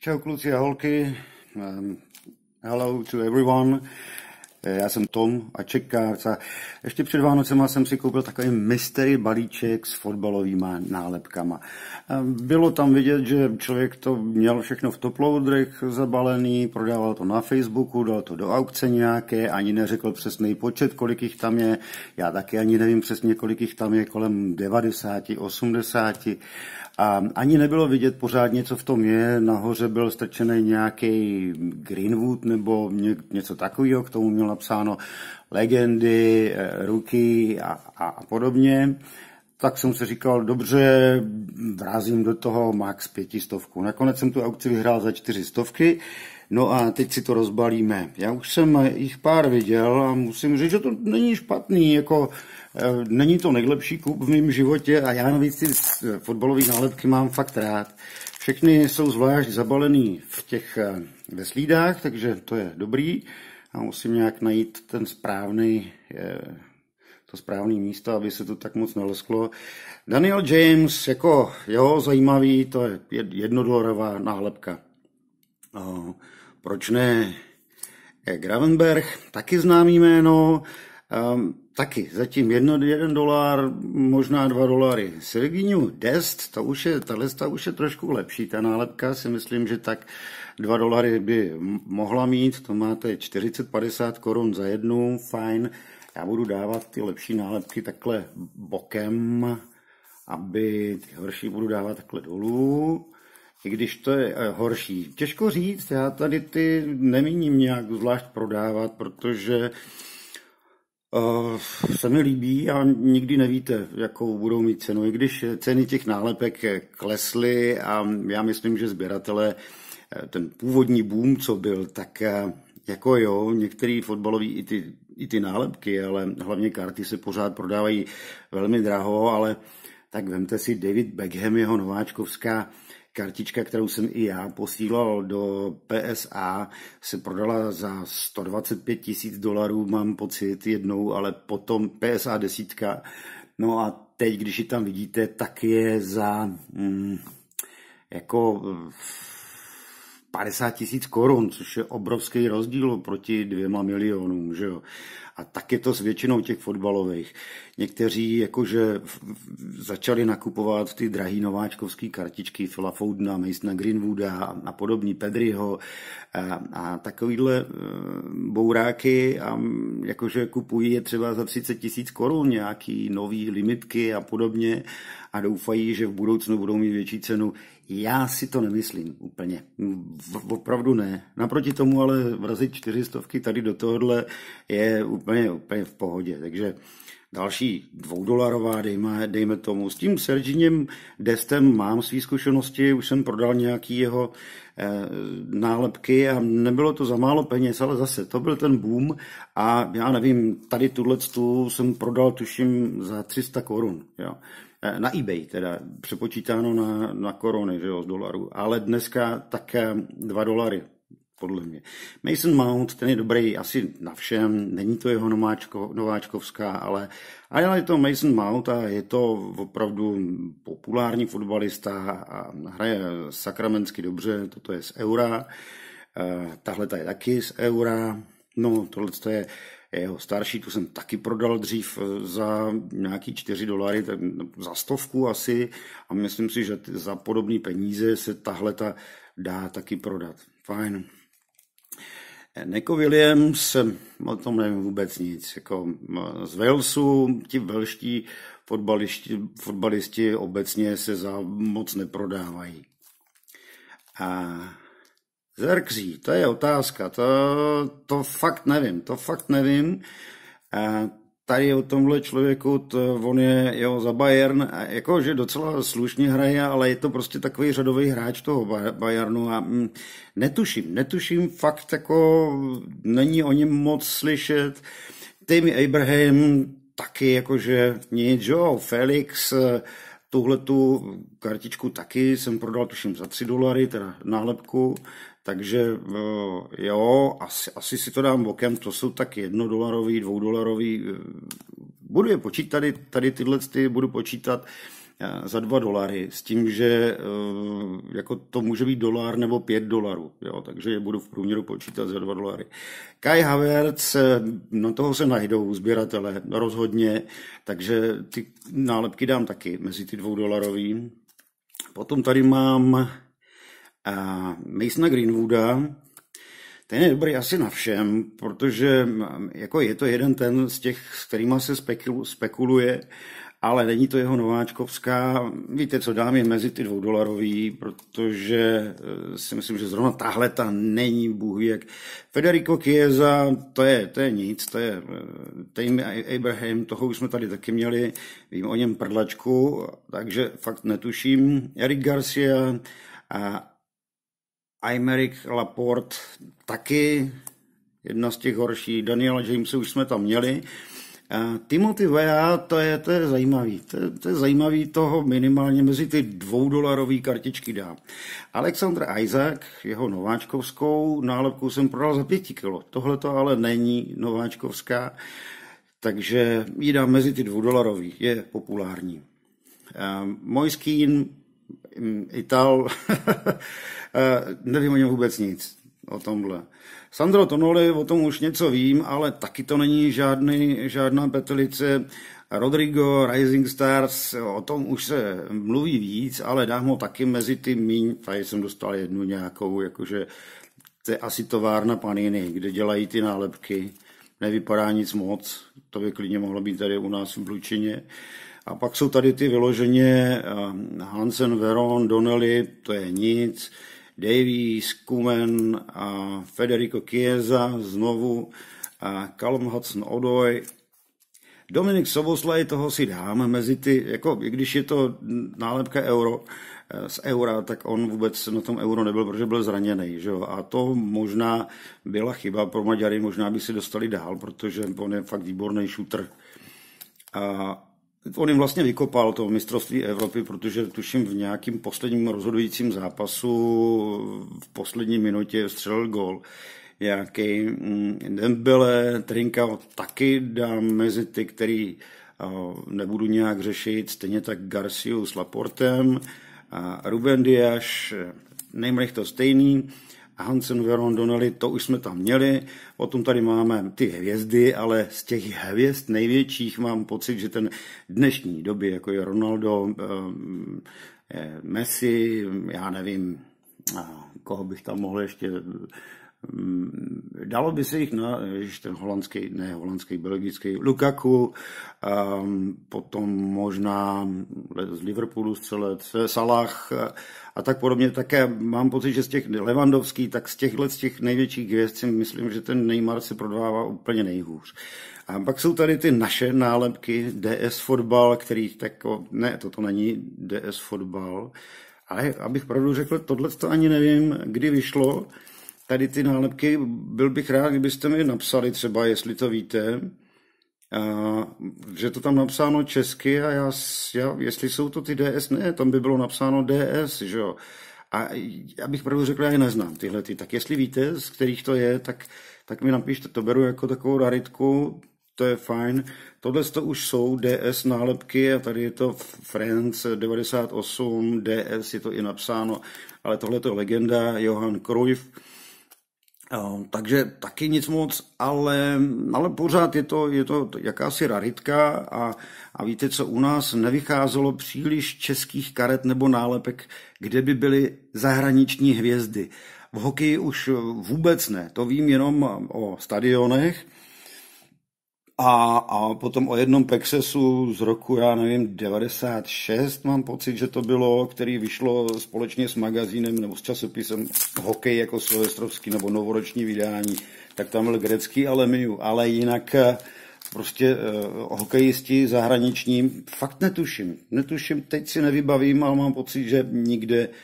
Čau kluci a holky. Um, hello to everyone. Eh, já jsem Tom a Čekárc a ještě před Vánocema jsem si koupil takový mystery balíček s fotbalovými nálepkama. Eh, bylo tam vidět, že člověk to měl všechno v toploudrech zabalený, prodával to na Facebooku, dal to do aukce nějaké, ani neřekl přesný počet, kolik jich tam je. Já taky ani nevím přesně, kolik jich tam je, kolem 90, 80. A ani nebylo vidět pořádně, co v tom je. Nahoře byl strčený nějaký Greenwood nebo něco takového, k tomu měl napsáno legendy, eh, ruky a, a, podobně. Tak jsem si říkal, dobře, vrazím do toho max pětistovku. Nakonec jsem tu aukci vyhrál za čtyři stovky. No a teď si to rozbalíme. Já už jsem jich pár viděl a musím říct, že to není špatný. Jako Eh, není to nejlepší klub v mém životě a já navíc ty eh, fotbalové nálepky mám fakt rád. Všechny jsou zvlášť zabalený v těch eh, veslídách, takže to je dobrý. A musím nějak najít ten správný, to správné místo, aby se to tak moc nelesklo. Daniel James, jako jo, zajímavý, to je jednodolarová nálepka. No, proč ne? Gravenberg, taky známý jméno. Ehm, taky zatím jedno, jeden dolar, možná dva dolary. Sirginiu Dest, ta už je, tahle ta už je trošku lepší, ta nálepka si myslím, že tak dva dolary by mohla mít, to máte 40-50 korun za jednu, fajn. Já budu dávat ty lepší nálepky takhle bokem, aby ty horší budu dávat takhle dolů i když to je eh, horší. Těžko říct, já tady ty nemíním nějak zvlášť prodávat, protože Eh, se mi líbí a nikdy nevíte, jakou budou mít cenu. I když ceny těch nálepek klesly a já myslím, že sběratele eh, ten původní boom, co byl, tak eh, jako jo, některý fotbalový i ty, i ty nálepky, ale hlavně karty se pořád prodávají velmi draho, ale tak vemte si David Beckham, jeho nováčkovská Kartička, kterou jsem i já posílal do PSA, se prodala za 125 tisíc dolarů, mám pocit, jednou, ale potom PSA desítka. No a teď, když ji tam vidíte, tak je za mm, jako 50 tisíc korun, což je obrovský rozdíl proti dvěma milionům, že jo. A tak je to s většinou těch fotbalových. Někteří jakože začali nakupovat ty drahý nováčkovské kartičky Phila Foudna, Masona Greenwooda a, a podobní Pedriho a, a takovýhle e, bouráky a jakože kupují je třeba za 30 tisíc korun, nějaký nový limitky a podobně a doufají, že v budoucnu budou mít větší cenu. Já si to nemyslím úplně. V, opravdu ne. Naproti tomu ale vrazit čtyřistovky tady do tohohle je úplně, úplně v pohodě. Takže další dvoudolarová, dejme, dejme tomu. S tím Serginem Destem mám své zkušenosti, už jsem prodal nějaký jeho eh, nálepky a nebylo to za málo peněz, ale zase to byl ten boom a já nevím, tady tuhle jsem prodal tuším za 300 korun. Jo eh, na eBay, teda přepočítáno na, na koruny, že jo, z dolarů. Ale dneska také 2 dolary podle mě. Mason Mount, ten je dobrý asi na všem, není to jeho nomáčko, nováčkovská, ale, ale je to Mason Mount a je to opravdu populární fotbalista a hraje sakramensky dobře, toto je z Eura, e, tahle ta je taky z Eura, no tohle to je jeho starší, tu jsem taky prodal dřív za nějaký 4 dolary, za stovku asi a myslím si, že za podobné peníze se tahle ta dá taky prodat. Fajn. Neko Williams, o tom nevím vůbec nic. Jako z Walesu ti velští fotbalisti, fotbalisti obecně se za moc neprodávají. A Zerkří, to je otázka, to, to fakt nevím, to fakt nevím. A tady o tomhle člověku, to on je jo, za Bayern, a jako, že docela slušně hraje, ale je to prostě takový řadový hráč toho Bayernu a mm, netuším, netuším, fakt jako není o něm moc slyšet. Tim Abraham taky jakože nic, jo, Felix, eh, tuhle tu kartičku taky jsem prodal, tuším, za 3 dolary, teda nálepku. Takže eh, jo, asi, asi si to dám bokem, to jsou tak jednodolarový, dvoudolarový. Eh, budu je počítat, tady, tady tyhle ty budu počítat eh, za dva dolary, s tím, že jako to může být dolar nebo pět dolarů, jo, takže je budu v průměru počítat za dva dolary. Kai Havertz, no toho se najdou sběratele rozhodně, takže ty nálepky dám taky mezi ty dvoudolarový. Potom tady mám a Masona Greenwooda, ten je dobrý asi na všem, protože jako je to jeden ten z těch, s kterýma se spekuluje, ale není to jeho nováčkovská. Víte, co dám je mezi ty dvoudolarový, protože e, si myslím, že zrovna tahle ta není bůh jak. Federico Chiesa, to je, to je nic, to je Tame Abraham, toho už jsme tady taky měli, vím o něm prdlačku, takže fakt netuším. Eric Garcia, a Aymeric Laporte taky jedna z těch horší. Daniela Jamese už jsme tam měli. Timothy Vea, to je, to je zajímavý. To je, to je zajímavý toho minimálně mezi ty dvoudolarové kartičky dá. Alexandr Isaac, jeho nováčkovskou nálepku jsem prodal za pěti kilo. Tohle to ale není nováčkovská, takže ji dám mezi ty dvoudolarový. Je populární. Mojskýn Mm, Ital, eh, nevím o něm vůbec nic, o tomhle. Sandro Tonoli, o tom už něco vím, ale taky to není žádný, žádná petelice. Rodrigo, Rising Stars, o tom už se mluví víc, ale dám ho taky mezi ty míň. Tady jsem dostal jednu nějakou, jakože to je asi továrna Paniny, kde dělají ty nálepky. Nevypadá nic moc, to by klidně mohlo být tady u nás v Blučině. Uh, a pak jsou tady ty vyloženě eh, Hansen, Veron, Donnelly, to je nic, Davies, Kumen, a Federico Chiesa znovu, a Callum Hudson Odoj. Dominik Soboslaj, toho si dám mezi ty, jako i když je to nálepka euro, eh, z eura, tak on vůbec na tom euro nebyl, protože byl zraněný. Že jo? A to možná byla chyba pro Maďary, možná by si dostali dál, protože on je fakt výborný šutr. A On jim vlastně vykopal to mistrovství Evropy, protože tuším v nějakým posledním rozhodujícím zápasu v poslední minutě střelil gol. Jaký mm, Dembele, Trinka taky dám mezi ty, který eh, nebudu nějak řešit, stejně tak Garciu s Laportem, a Ruben Diaz, eh, Neymrich to stejný. Hansen, Veron, Donnelly, to už jsme tam měli. Potom tady máme ty hvězdy, ale z těch hvězd největších mám pocit, že ten dnešní doby, jako je Ronaldo, eh, eh, Messi, já nevím, koho bych tam mohl ještě Mm, dalo by se jich na ten holandský, ne holandský, belgický, Lukaku, um, potom možná z Liverpoolu střelec, eh, Salah eh, a tak podobně. Také mám pocit, že z těch Levandovský, tak z těchhle z těch největších hvězd si myslím, že ten Neymar se prodává úplně nejhůř. A pak jsou tady ty naše nálepky, DS fotbal, který tak, ne, toto není DS fotbal, ale abych pravdu řekl, tohle to ani nevím, kdy vyšlo, tady ty nálepky, byl bych rád, kdybyste mi napsali třeba, jestli to víte, a, že to tam napsáno česky a já, já, jestli jsou to ty DS, ne, tam by bylo napsáno DS, že jo. A já bych pravdu řekl, já je neznám tyhle ty, tak jestli víte, z kterých to je, tak, tak mi napište, to beru jako takovou raritku, to je fajn. Tohle to už jsou DS nálepky a tady je to Friends 98, DS je to i napsáno, ale tohle to legenda, Johan Cruyff, takže taky nic moc, ale, ale pořád je to, je to jakási raritka a, a víte co, u nás nevycházelo příliš českých karet nebo nálepek, kde by byly zahraniční hvězdy. V hokeji už vůbec ne, to vím jenom o stadionech, a, a potom o jednom Pexesu z roku, já nevím, 96 mám pocit, že to bylo, který vyšlo společně s magazínem nebo s časopisem Hokej jako silvestrovský nebo novoroční vydání, tak tam byl grecký Alemiu, ale jinak eh, prostě uh, hokejisti zahraniční, fakt netuším, netuším, teď si nevybavím, ale mám pocit, že nikde uh,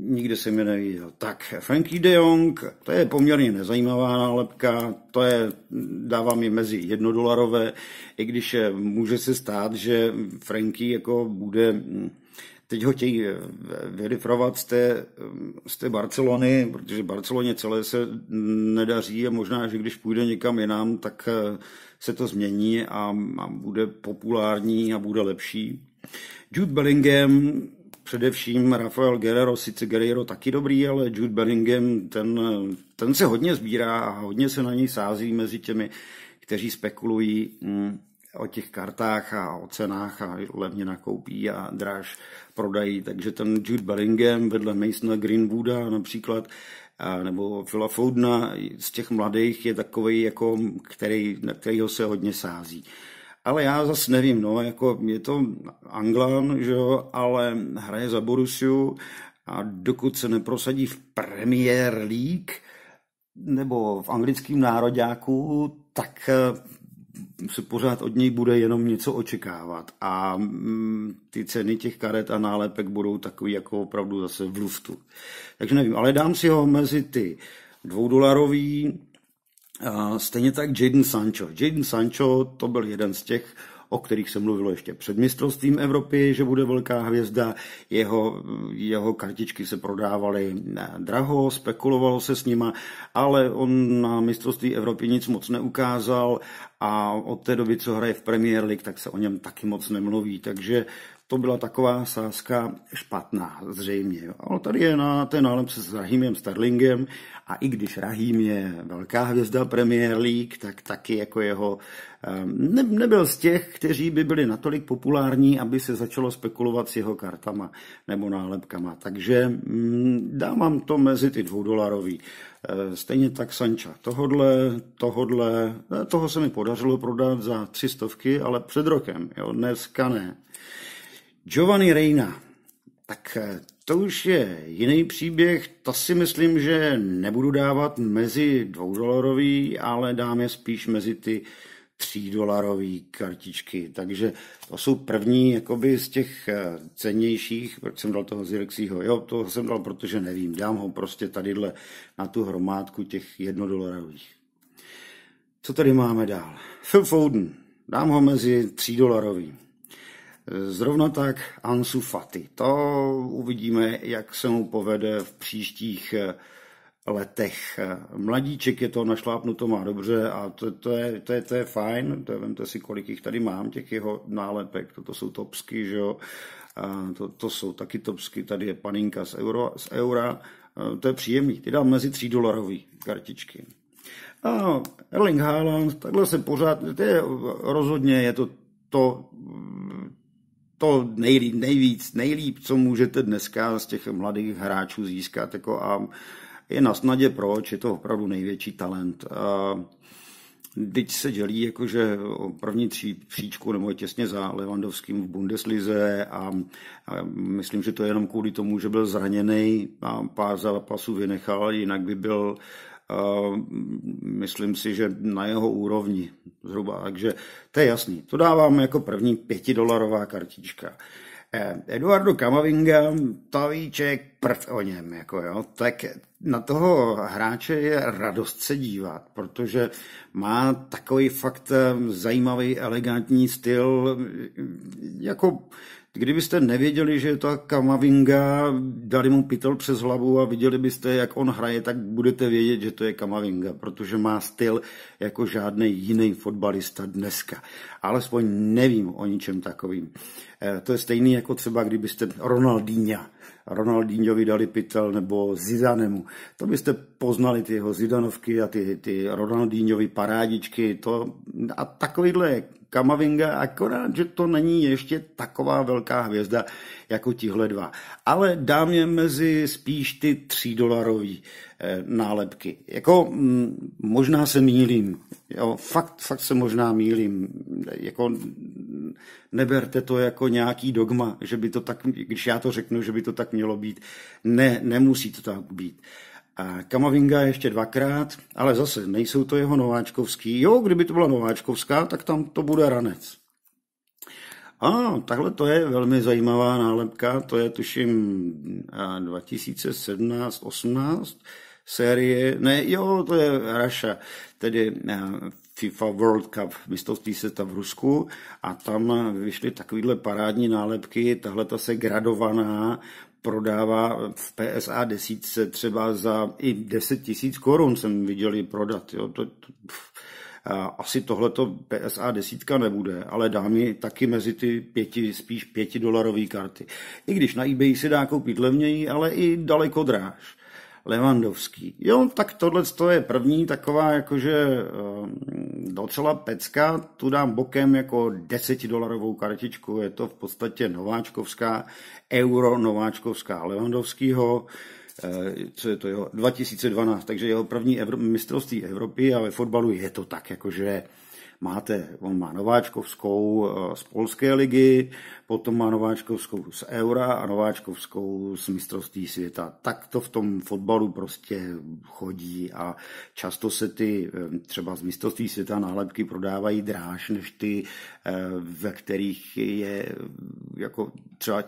nikdy jsem je neviděl. Tak, Frankie de Jong, to je poměrně nezajímavá nálepka, to je, dávám ji mezi jednodolarové, i když je, eh, může se stát, že Frankie jako bude hm, teď ho chtějí eh, vyrifrovat z té, hm, z té Barcelony, protože Barceloně celé se hm, nedaří a možná, že když půjde někam jinam, tak eh, se to změní a, a bude populární a bude lepší. Jude Bellingham Především Rafael Guerrero, sice Guerrero taky dobrý, ale Jude Bellingham, ten, ten se hodně sbírá a hodně se na něj sází mezi těmi, kteří spekulují mm, o těch kartách a o cenách a levně nakoupí a dráž prodají. Takže ten Jude Bellingham vedle Masona Greenwooda například a nebo Phila Foudna z těch mladých je takový, jako, který, na kterého se hodně sází. Ale já zase nevím, no, jako je to Anglán, že jo, ale hraje za Borussiu a dokud se neprosadí v Premier League nebo v anglickém nároďáku, tak eh, se pořád od něj bude jenom něco očekávat a mm, ty ceny těch karet a nálepek budou takový jako opravdu zase v luftu. Takže nevím, ale dám si ho mezi ty dvoudolarový Stejně tak Jaden Sancho. Jaden Sancho to byl jeden z těch, o kterých se mluvilo ještě před mistrovstvím Evropy, že bude velká hvězda. Jeho, jeho kartičky se prodávaly draho, spekulovalo se s nima, ale on na mistrovství Evropy nic moc neukázal a od té doby, co hraje v Premier League, tak se o něm taky moc nemluví. Takže to byla taková sázka špatná, zřejmě. Ale tady je na ten nálep s Rahimem Sterlingem a i když Rahim je velká hvězda Premier League, tak taky jako jeho ehm, ne, nebyl z těch, kteří by byli natolik populární, aby se začalo spekulovat s jeho kartama nebo nálepkama. Takže mm, dávám to mezi ty dvoudolarový. Ehm, stejně tak Sanča. Tohodle, tohodle, eh, toho se mi podařilo prodat za tři stovky, ale před rokem, jo, dneska ne. Giovanni Reina. Tak eh, to už je jiný příběh, to si myslím, že nebudu dávat mezi dvoudolarový, ale dám je spíš mezi ty třídolarový kartičky. Takže to jsou první jakoby z těch eh, cennějších, proč jsem dal toho Zirexího? Jo, to jsem dal, protože nevím, dám ho prostě tadyhle na tu hromádku těch jednodolarových. Co tady máme dál? Phil Foden, dám ho mezi třídolarový. Zrovna tak Ansu Fati. To uvidíme, jak se mu povede v příštích eh, letech. Mladíček je to našlápnuto má dobře a to, to, je, to, je, to je fajn, to je, vemte si, kolik jich tady mám, těch jeho nálepek, toto jsou topsky, že jo, a to, to jsou taky topsky, tady je paninka z, euro, z eura, a eh, to je příjemný, ty dám mezi 3 dolarový kartičky. A Erling Haaland, takhle se pořád, to je, rozhodně je to to, to nejlí, nejvíc, nejlíp, co můžete dneska z těch mladých hráčů získat. Jako a je na snadě proč, je to opravdu největší talent. A teď se dělí jakože o první tří příčku nebo těsně za Levandovským v Bundeslize a, a myslím, že to je jenom kvůli tomu, že byl zraněný a pár zápasů vynechal, jinak by byl uh, myslím si, že na jeho úrovni zhruba. Takže to je jasný. To dávám jako první pětidolarová kartička. E, Eduardo Kamavinga, tavíček, prv o něm, jako jo, tak na toho hráče je radost se dívat, protože má takový fakt e, zajímavý, elegantní styl, jako Kdybyste nevěděli, že je to Kamavinga, dali mu pytel přes hlavu a viděli byste, jak on hraje, tak budete vědět, že to je Kamavinga, protože má styl jako žádný jiný fotbalista dneska. Alespoň nevím o ničem takovým. Eh, to je stejný jako třeba, kdybyste Ronaldinha, Ronaldinhovi dali pytel nebo Zidanemu. To byste poznali ty jeho Zidanovky a ty, ty Ronaldinhovi parádičky. To, a takovýhle Kamavinga, akorát, že to není ještě taková velká hvězda jako tihle dva. Ale dám je mezi spíš ty 3 dolarové eh, nálepky. Jako mm, možná se mílím, jo, fakt, fakt se možná mílím, Jako neberte to jako nějaký dogma, že by to tak, když já to řeknu, že by to tak mělo být. Ne, nemusí to tak být a Kamavinga ještě dvakrát, ale zase nejsou to jeho nováčkovský. Jo, kdyby to byla nováčkovská, tak tam to bude ranec. A takhle to je velmi zajímavá nálepka, to je tuším 2017-18 série, ne, jo, to je Raša, tedy eh, FIFA World Cup, mistrovství světa v Rusku a tam vyšly takovýhle parádní nálepky, tahle ta se gradovaná prodává v PSA desítce třeba za i 10 tisíc korun jsem viděl ji prodat. Jo. To, to, asi tohleto PSA desítka nebude, ale dá mi taky mezi ty pěti, spíš pětidolarové karty. I když na eBay si dá koupit levněji, ale i daleko dráž. Levandovský. Jo, tak tohle je první taková jakože eh, docela pecka, tu dám bokem jako desetidolarovou kartičku, je to v podstatě nováčkovská, euro nováčkovská Levandovskýho, eh, co je to jeho, 2012, takže jeho první Evro, mistrovství Evropy a ve fotbalu je to tak, jakože máte, on má nováčkovskou eh, z polské ligy, potom má nováčkovskou z Eura a nováčkovskou z mistrovství světa. Tak to v tom fotbalu prostě chodí a často se ty eh, třeba z mistrovství světa nálepky prodávají dráž než ty, eh, ve kterých je jako třeba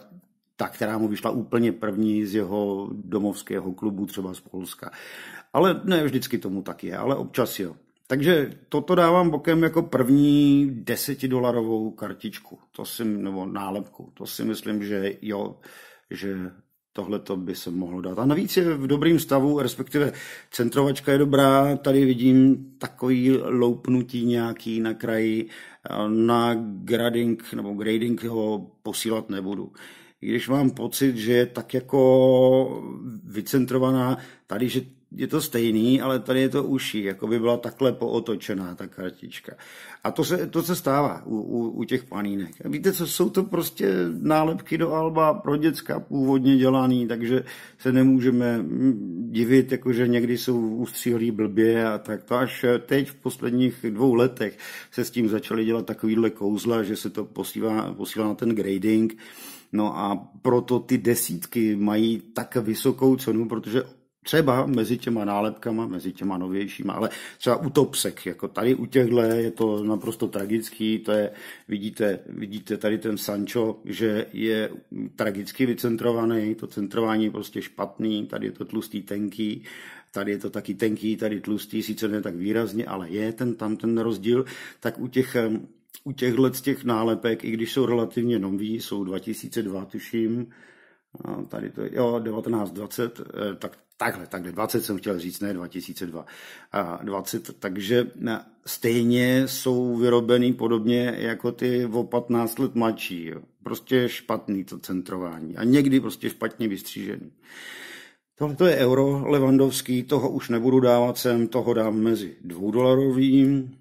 ta, která mu vyšla úplně první z jeho domovského klubu, třeba z Polska. Ale ne vždycky tomu tak je, ale občas jo. Takže toto dávám bokem jako první desetidolarovou kartičku, to si, nebo nálepku. To si myslím, že jo, že tohle to by se mohlo dát. A navíc je v dobrém stavu, respektive centrovačka je dobrá, tady vidím takový loupnutí nějaký na kraji, na grading nebo grading ho posílat nebudu. I když mám pocit, že je tak jako vycentrovaná tady, že je to stejný, ale tady je to uší, jako by byla takhle pootočená ta kartička. A to se, to se stává u, u, u těch panínek. A víte co, jsou to prostě nálepky do alba pro děcka původně dělaný, takže se nemůžeme divit, jakože někdy jsou ústříhlí blbě a tak to až teď v posledních dvou letech se s tím začaly dělat takovýhle kouzla, že se to posílá, posílá na ten grading. No a proto ty desítky mají tak vysokou cenu, protože třeba mezi těma nálepkama, mezi těma novějšíma, ale třeba u topsek, jako tady u těchhle je to naprosto tragický, to je, vidíte, vidíte tady ten Sancho, že je tragicky vycentrovaný, to centrování je prostě špatný, tady je to tlustý, tenký, tady je to taky tenký, tady tlustý, sice ne tak výrazně, ale je ten tam ten rozdíl, tak u těch u z těch nálepek, i když jsou relativně nový, jsou 2002, tuším, No, tady to je, jo, 1920, eh, tak takhle, takhle, 20 jsem chtěl říct, ne 2002, a 20, takže eh, stejně jsou vyrobený podobně jako ty o 15 let mladší, jo. prostě špatný to centrování a někdy prostě špatně vystřížený. Tohle to je euro Levandovský, toho už nebudu dávat sem, toho dám mezi dvoudolarovým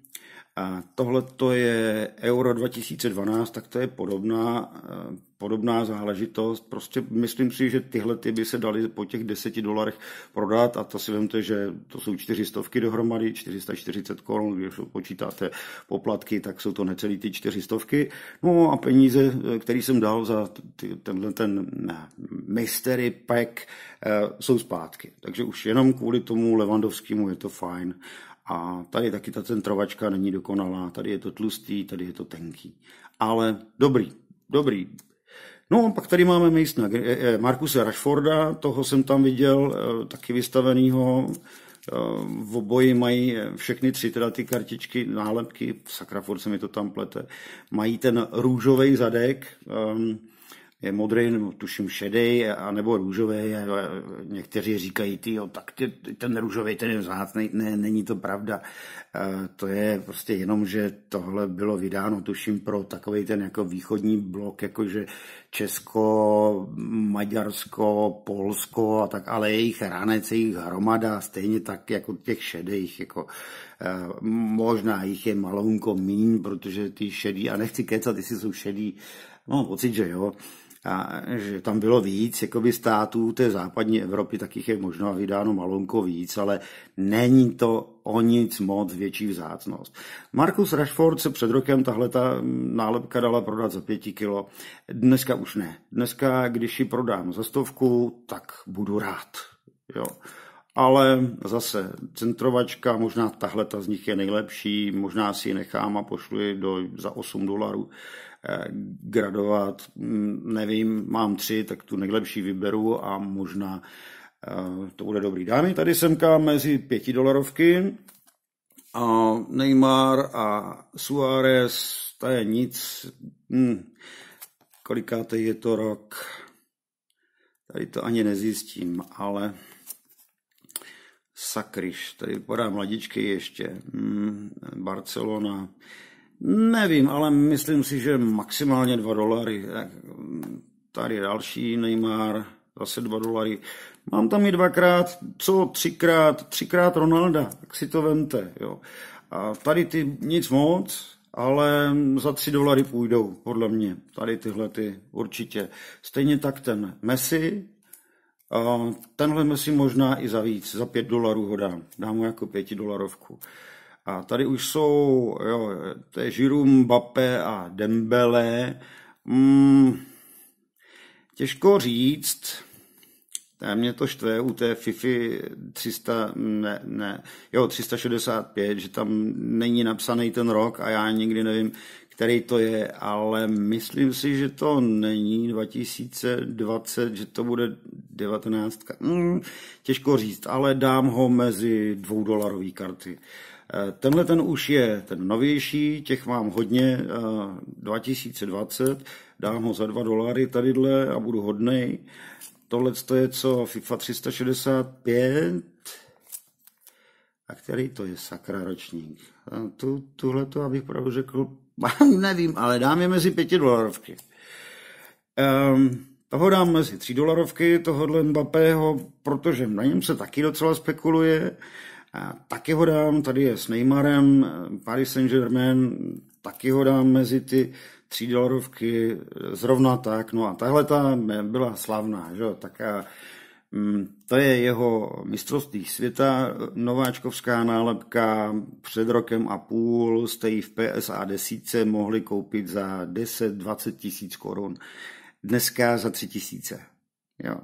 a tohle to je Euro 2012, tak to je podobná, eh, podobná záležitost. Prostě myslím si, že tyhle ty by se daly po těch 10 dolarech prodat a to si vemte, že to jsou 400 dohromady, 440 korun, když počítáte poplatky, tak jsou to necelý ty 400. No a peníze, eh, které jsem dal za tenhle ten eh, mystery pack, jsou zpátky. Takže už jenom kvůli tomu Levandovskému je to fajn. A tady taky ta centrovačka není dokonalá, tady je to tlustý, tady je to tenký. Ale dobrý, dobrý. No a pak tady máme místna e- e- Markuse Rashforda, toho jsem tam viděl, eh, taky vystavenýho. Eh, v oboji mají eh, všechny tři teda ty kartičky, nálepky, sakra, furt se mi to tam plete. Mají ten růžový zadek, um, je modrý, nebo tuším šedý, a nebo růžový. A někteří říkají, ty, jo, tak ty, ten růžový, ten je vzácný. Ne, není to pravda. To je prostě jenom, že tohle bylo vydáno, tuším, pro takový ten jako východní blok, jakože Česko, Maďarsko, Polsko a tak, ale jejich ranec, jejich hromada, stejně tak jako těch šedých, jako e, možná jich je malounko míň, protože ty šedý, a nechci kecat, jestli jsou šedý, mám no, pocit, že jo, a že tam bylo víc jakoby států té západní Evropy, tak jich je možná vydáno malonko víc, ale není to o nic moc větší vzácnost. Markus Rashford se před rokem tahle ta mm, nálepka dala prodat za pěti kilo. Dneska už ne. Dneska, když ji prodám za stovku, tak budu rád. Jo. Ale zase centrovačka, možná tahle ta z nich je nejlepší, možná si ji nechám a pošlu ji do, za 8 dolarů. Eh, gradovat. Mm, nevím, mám tři, tak tu nejlepší vyberu a možná eh, to bude dobrý. Dámy, tady semka mezi dolarovky. a Neymar a Suárez, to je nic. Hmm. Kolikátej je to rok? Tady to ani nezjistím, ale sakryš, tady podám mladičky ještě. Hmm. Barcelona, Nevím, ale myslím si, že maximálně 2 dolary. Eh, tady další Neymar, zase 2 dolary. Mám tam i dvakrát, co třikrát, třikrát Ronalda, tak si to vemte. Jo. A tady ty nic moc, ale za 3 dolary půjdou, podle mě. Tady tyhle ty určitě. Stejně tak ten Messi, tenhle Messi možná i za víc, za 5 dolarů ho dám. Dám mu jako 5 dolarovku. A tady už jsou, jo, to je Žiru, a Dembele. Mm, těžko říct, tam mě to štve u té FIFA 300, ne, ne, jo, 365, že tam není napsaný ten rok a já nikdy nevím, který to je, ale myslím si, že to není 2020, že to bude 19. Mm, těžko říct, ale dám ho mezi dvoudolarové karty. Uh, Eh, tenhle ten už je ten novější, těch mám hodně, 2020, eh, dám ho za 2 dolary tadyhle a budu hodnej. Tohle je co FIFA 365, a který to je sakra ročník? Eh, tu, tuhle to, abych pravdu řekl, nevím, ale dám je mezi 5 dolarovky. Um, ehm, toho dám mezi 3 dolarovky, tohohle Mbappého, protože na něm se taky docela spekuluje. Taky ho dám, tady je s Neymarem, eh, Paris Saint-Germain, taky ho dám mezi ty tří dolarovky, eh, zrovna tak. No a tahle ta byla slavná, že? tak a, mm, to je jeho mistrovství světa, nováčkovská nálepka před rokem a půl jste ji v PSA 10 mohli koupit za 10-20 tisíc korun, dneska za 3 tisíce. Jo.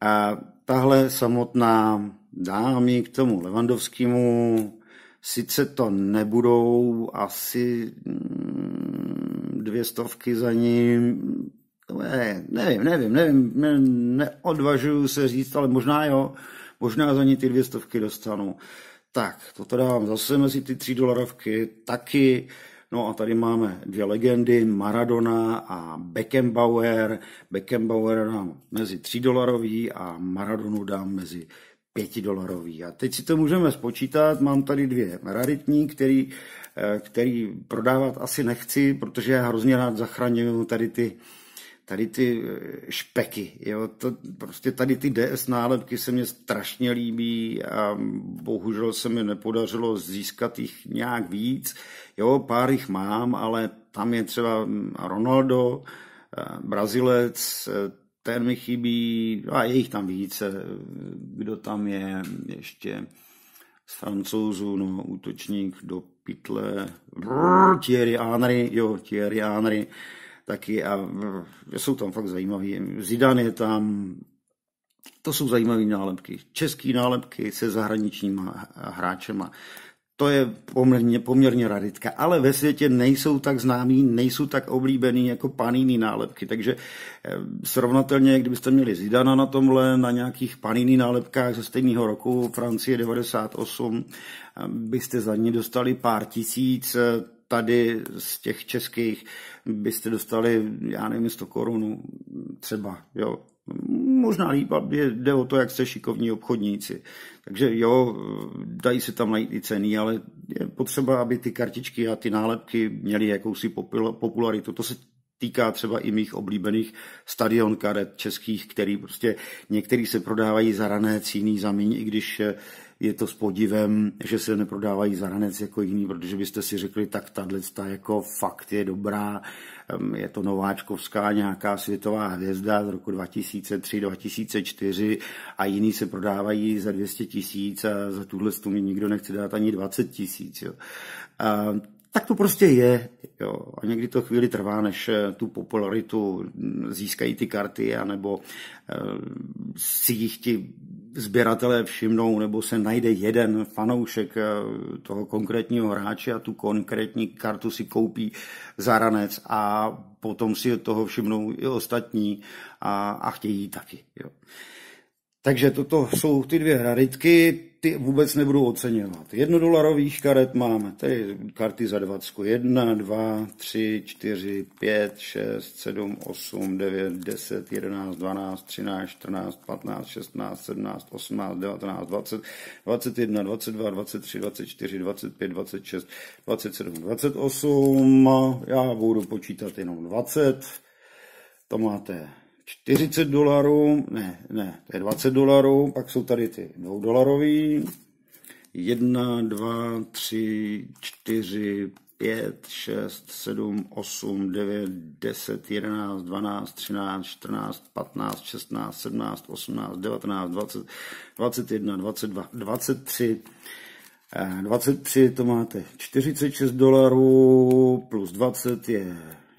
A tahle samotná dámy k tomu Levandovskému, sice to nebudou asi mm, dvě stovky za ním, ne, nevím, nevím, nevím, ne, neodvažuju se říct, ale možná jo, možná za ní ty dvě stovky dostanu. Tak, to dávám zase mezi ty tři dolarovky, taky No a tady máme dvě legendy, Maradona a Beckenbauer. Beckenbauer dám mezi 3 dolarový a Maradonu dám mezi 5 dolarový. A teď si to můžeme spočítat, mám tady dvě raritní, který, eh, který prodávat asi nechci, protože já hrozně rád zachraňuju tady ty tady ty eh, špeky, jo, to, prostě tady ty DS nálepky se mně strašně líbí a bohužel se mi nepodařilo získat jich nějak víc, jo, pár jich mám, ale tam je třeba hm, Ronaldo, eh, Brazilec, eh, ten mi chybí, a je jich tam více, kdo tam je ještě z francouzů, no, útočník do pytle, Thierry Henry, jo, Thierry Henry, taky a mm, jsou tam fakt zajímavý. Zidane je tam, to jsou zajímavé nálepky. České nálepky se zahraničníma hráčema. To je poměrně, poměrně raritka, ale ve světě nejsou tak známí, nejsou tak oblíbený jako paniny nálepky, takže eh, srovnatelně, kdybyste měli Zidana na tomhle, na nějakých paniny nálepkách ze stejného roku, Francie 98, eh, byste za ně dostali pár tisíc, eh, tady z těch českých byste dostali, já nevím, 100 korunů třeba, jo. Možná líp, jde o to, jak jste šikovní obchodníci. Takže jo, dají se tam najít i ceny, ale je potřeba, aby ty kartičky a ty nálepky měly jakousi popularitu. To se týká třeba i mých oblíbených stadion karet českých, který prostě některý se prodávají za rané cíny, za míň, i když je to s podivem, že se neprodávají za hranec jako jiný, protože byste si řekli, tak tahle ta jako fakt je dobrá, je to nováčkovská nějaká světová hvězda z roku 2003-2004 a jiný se prodávají za 200 tisíc a za tuhle tu mi nikdo nechce dát ani 20 tisíc. Tak to prostě je. Jo. A někdy to chvíli trvá, než eh, tu popularitu mm, získají ty karty, anebo eh, si jich ti sběratelé všimnou, nebo se najde jeden fanoušek eh, toho konkrétního hráče a tu konkrétní kartu si koupí za ranec a potom si toho všimnou i ostatní a, a chtějí taky. Jo. Takže toto jsou ty dvě raritky, ty vůbec nebudu oceňovat. Jednodolarových karet máme, tady karty za 20. 1, 2, 3, 4, 5, 6, 7, 8, 9, 10, 11, 12, 13, 14, 15, 16, 17, 18, 19, 20, 21, 22, 23, 24, 25, 26, 27, 28. Já budu počítat jenom 20. To máte 40 dolarů, ne, ne, to je 20 dolarů, pak jsou tady ty 2 dolarový, 1, 2, 3, 4, 5, 6, 7, 8, 9, 10, 11, 12, 13, 14, 15, 16, 17, 18, 19, 20, 21, 22, 23. 23 to máte 46 dolarů plus 20 je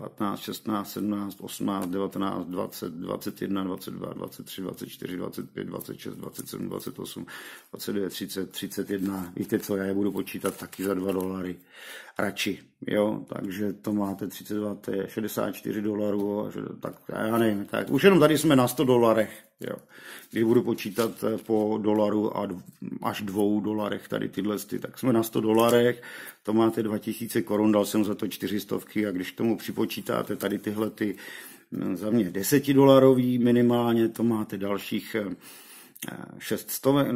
15, 16, 17, 18, 19, 20, 21, 22, 23, 24, 25, 26, 27, 28, 29, 30, 31. Víte co, já je budu počítat taky za 2 dolary. Radši, jo, takže to máte 32, to je 64 dolarů, tak já nevím, tak už jenom tady jsme na 100 dolarech, jo. Když budu počítat eh, po dolaru a až dvou dolarech tady tyhle, sty, tak jsme na 100 dolarech, to máte 2000 korun, dal jsem za to 400 a když k tomu připočítám spočítáte tady tyhle ty mm, za mě desetidolarový minimálně, to máte dalších eh, šest eh,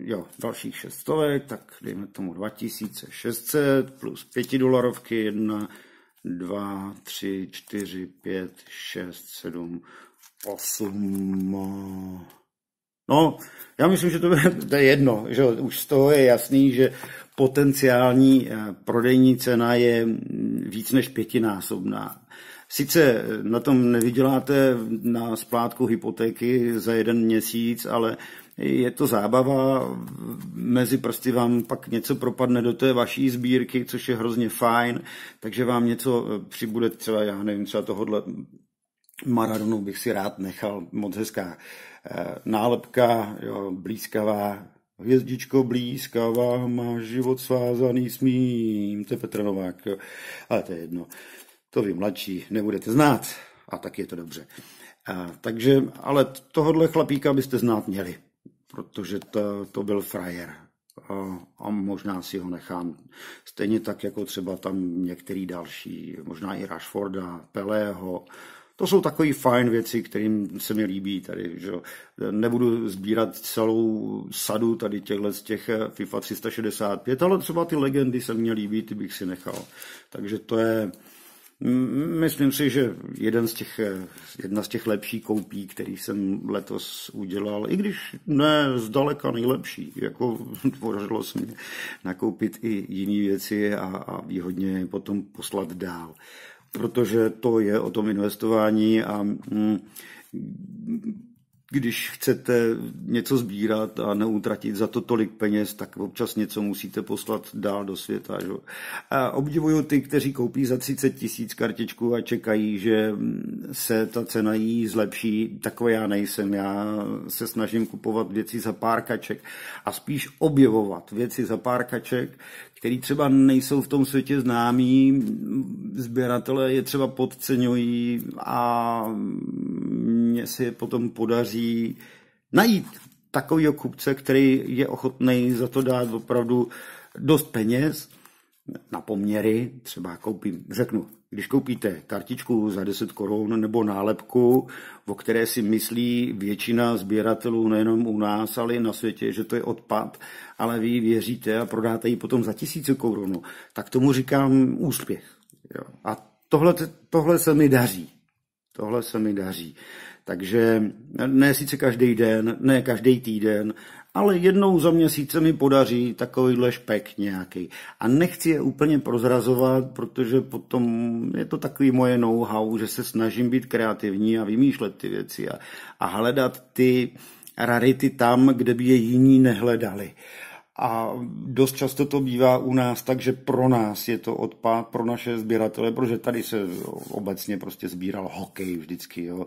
jo, dalších šest tak dejme tomu 2600 plus pětidolarovky, jedna, dva, tři, čtyři, pět, šest, sedm, osm, No, já myslím, že to, je, to je jedno, že už z toho je jasný, že potenciální eh, prodejní cena je mm, víc než pětinásobná. Sice eh, na tom nevyděláte na splátku hypotéky za jeden měsíc, ale je to zábava, mezi prsty vám pak něco propadne do té vaší sbírky, což je hrozně fajn, takže vám něco eh, přibude třeba, já nevím, třeba tohohle Maradonu bych si rád nechal, moc hezká nálepka, jo, blízkavá, Hvězdičko vám, má život svázaný s mým. To je Petr Novák, jo. ale to je jedno. To vy mladší nebudete znát a tak je to dobře. A, takže, ale tohohle chlapíka byste znát měli, protože to, to byl frajer. A, a možná si ho nechám. Stejně tak, jako třeba tam některý další, možná i Rashforda, Pelého, to jsou takové fajn věci, kterým se mi líbí tady. Že? Nebudu sbírat celou sadu tady těchhle z těch eh, FIFA 365, ale třeba ty legendy se mně líbí, ty bych si nechal. Takže to je, myslím si, že jeden z těch, eh, jedna z těch lepších koupí, který jsem letos udělal, i když ne zdaleka nejlepší, jako podařilo se mi nakoupit i jiné věci a, a výhodně potom poslat dál protože to je o tom investování a mm, když chcete něco sbírat a neutratit za to tolik peněz, tak občas něco musíte poslat dál do světa. Že? A obdivuju ty, kteří koupí za 30 tisíc kartičku a čekají, že se ta cena jí zlepší. Takové já nejsem. Já se snažím kupovat věci za pár kaček a spíš objevovat věci za pár kaček, který třeba nejsou v tom světě známí, sběratele je třeba podceňují a samozřejmě si potom podaří najít takového kupce, který je ochotný za to dát opravdu dost peněz na poměry, třeba koupím, řeknu, když koupíte kartičku za 10 korun nebo nálepku, o které si myslí většina sběratelů nejenom u nás, ale i na světě, že to je odpad, ale vy věříte a prodáte ji potom za tisíce korun, tak tomu říkám úspěch. Jo. A tohle, tohle se mi daří. Tohle se mi daří. Takže ne sice každý den, ne každý týden, ale jednou za měsíc se mi podaří takovýhle špek nějaký. A nechci je úplně prozrazovat, protože potom je to takový moje know-how, že se snažím být kreativní a vymýšlet ty věci a, a hledat ty rarity tam, kde by je jiní nehledali. A dost často to bývá u nás, takže pro nás je to odpad, pro naše sběratele, protože tady se obecně prostě sbíral hokej vždycky, jo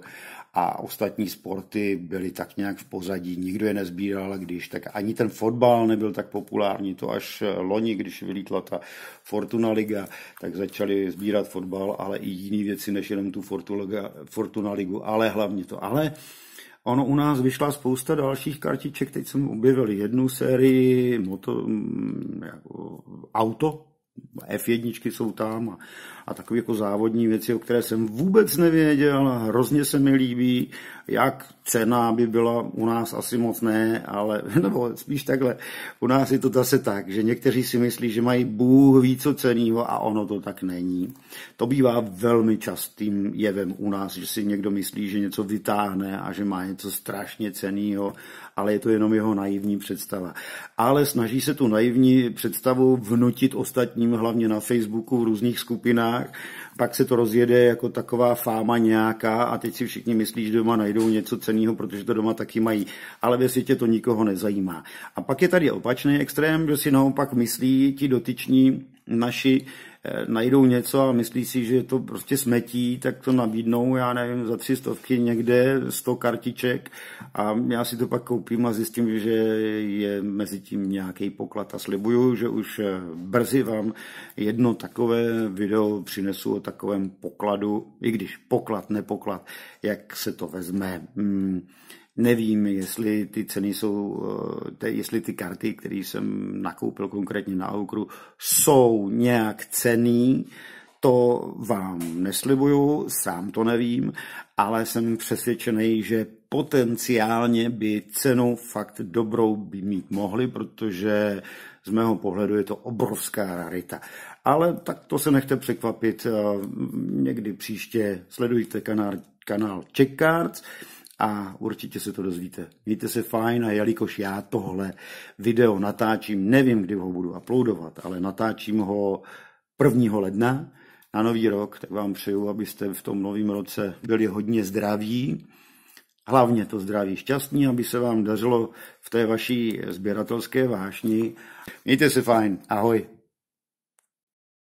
a ostatní sporty byly tak nějak v pozadí, nikdo je nezbíral, když tak ani ten fotbal nebyl tak populární, to až eh, loni, když vylítla ta Fortuna Liga, tak začali sbírat fotbal, ale i jiné věci než jenom tu Fortuna, Fortuna Ligu, ale hlavně to. Ale Ono u nás vyšla spousta dalších kartiček, teď jsem objevil jednu sérii moto, mm, jako auto, F1 jsou tam a a takové jako závodní věci, o které jsem vůbec nevěděl, hrozně se mi líbí, jak cena by byla u nás asi moc ne, ale nebo spíš takhle, u nás je to zase tak, že někteří si myslí, že mají Bůh ví co cenýho a ono to tak není. To bývá velmi častým jevem u nás, že si někdo myslí, že něco vytáhne a že má něco strašně cenýho, ale je to jenom jeho naivní představa. Ale snaží se tu naivní představu vnutit ostatním, hlavně na Facebooku v různých skupinách, novinách, pak se to rozjede jako taková fáma nějaká a teď si všichni myslí, že doma najdou něco ceného, protože to doma taky mají, ale ve světě to nikoho nezajímá. A pak je tady opačný extrém, že si naopak myslí ti dotyční naši, Eh, najdou něco a myslí si, že to prostě smetí, tak to nabídnou, já nevím, za tři stovky někde, sto kartiček a já si to pak koupím a zjistím, že je mezi tím nějaký poklad a slibuju, že už eh, brzy vám jedno takové video přinesu o takovém pokladu, i když poklad, nepoklad, jak se to vezme. Hmm Nevím, jestli ty ceny jsou, eh, jestli ty karty, které jsem nakoupil konkrétně na Aukru, jsou nějak cený, to vám neslibuju, sám to nevím, ale jsem přesvědčený, že potenciálně by cenu fakt dobrou by mít mohli, protože z mého pohledu je to obrovská rarita. Ale tak to se nechte překvapit, eh, někdy příště sledujte kanál, kanál Check Cards, a určitě se to dozvíte. Víte se fajn a jelikož já tohle video natáčím, nevím, kdy ho budu uploadovat, ale natáčím ho 1. ledna na nový rok, tak vám přeju, abyste v tom novém roce byli hodně zdraví, hlavně to zdraví šťastní, aby se vám dařilo v té vaší sběratelské vášni. Mějte se fajn, ahoj.